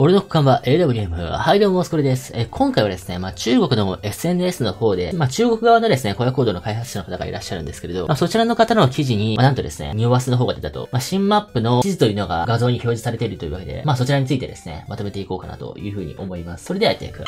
俺の区間は AW ゲーム。はい、どうも、スコれです。え、今回はですね、まあ、中国の SNS の方で、まあ、中国側のですね、小屋行動の開発者の方がいらっしゃるんですけれど、まあ、そちらの方の記事に、まあ、なんとですね、匂わせの方が出たと、まあ、新マップの地図というのが画像に表示されているというわけで、まあ、そちらについてですね、まとめていこうかなというふうに思います。それではやっていく。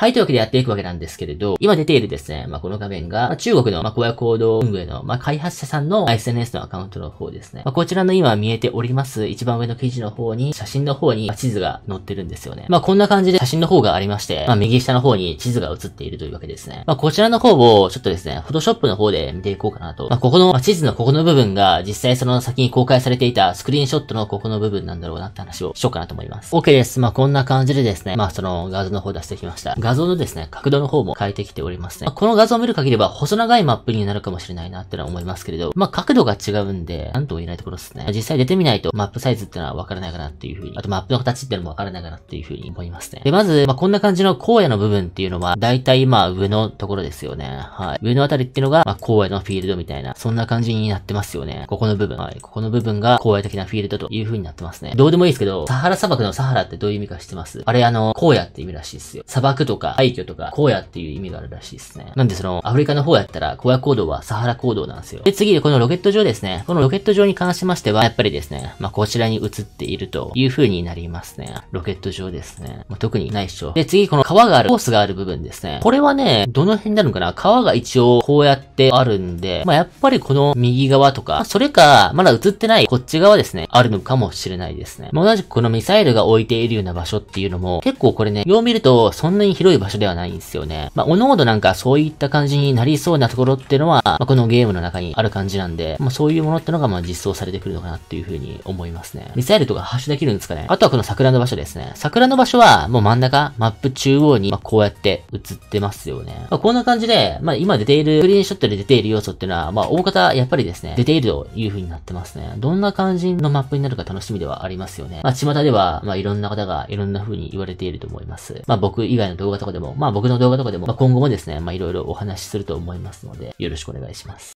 はい、というわけでやっていくわけなんですけれど、今出ているですね、まあ、この画面が、ま中国の、まあ、荒野行動運営の、まあ、開発者さんの SNS のアカウントの方ですね。まあ、こちらの今見えております、一番上の記事の方に、写真の方に地図が載ってるんですよね。まあ、こんな感じで写真の方がありまして、まあ、右下の方に地図が映っているというわけですね。まあ、こちらの方を、ちょっとですね、フォトショップの方で見ていこうかなと。まあ、ここの、まあ、地図のここの部分が、実際その先に公開されていたスクリーンショットのここの部分なんだろうなって話をしようかなと思います。OK です。まあ、こんな感じでですね、まあ、その画像の方出してきました。画像のですね、角度の方も変えてきておりますね。まあ、この画像を見る限りは細長いマップになるかもしれないなってのは思いますけれど、まあ、角度が違うんで、なんとも言えないところですね。実際出てみないとマップサイズってのはわからないかなっていうふうに、あとマップの形ってのもわからないかなっていうふうに思いますね。で、まず、まあ、こんな感じの荒野の部分っていうのは、だいたいまあ上のところですよね。はい。上のあたりっていうのが、まあ、荒野のフィールドみたいな、そんな感じになってますよね。ここの部分。はい。ここの部分が荒野的なフィールドという風になってますね。どうでもいいですけど、サハラ砂漠のサハラってどういう意味か知ってますあれあの、荒野って意味らしいですよ。砂漠とか廃墟とか荒野っていう意味があるらしいですね。なんでそのアフリカの方やったら荒野行動はサハラ行動なんですよ。で、次でこのロケット場ですね。このロケット場に関しましては、やっぱりですね、まあ、こちらに映っているという風になりますね。ロケット場ですね。まあ、特にないっしょ。で、次この川がある、コースがある部分ですね。これはね、どの辺になるのかな川が一応こうやってあるんで、まあ、やっぱりこの右側とか、それか、まだ映ってないこっち側ですね、あるのかもしれないですね。まあ、同じくこのミサイルが置いているような場所っていうのも、結構これね、よう見るとそんなに広い場所ではないんですよね。まあ、おのおどなんかそういった感じになりそうなところっていうのは、まあ、このゲームの中にある感じなんで、まあ、そういうものってのがまあ実装されてくるのかなっていうふうに思いますね。ミサイルとか発射できるんですかね。あとはこの桜の場所ですね。桜の場所はもう真ん中、マップ中央に、まこうやって映ってますよね。まこんな感じで、まあ、今出ている、スクリーンショットで出ている要素っていうのは、まあ、大方やっぱりですね、出ているという風になってますね。どんな感じのマップになるか楽しみではありますよね。まあ、巷では、まあ、いろんな方がいろんな風に言われていると思います。まあ、僕以外の動画動画とかでも、まあ僕の動画とかでも、まあ今後もですね、まあいろいろお話しすると思いますので、よろしくお願いします。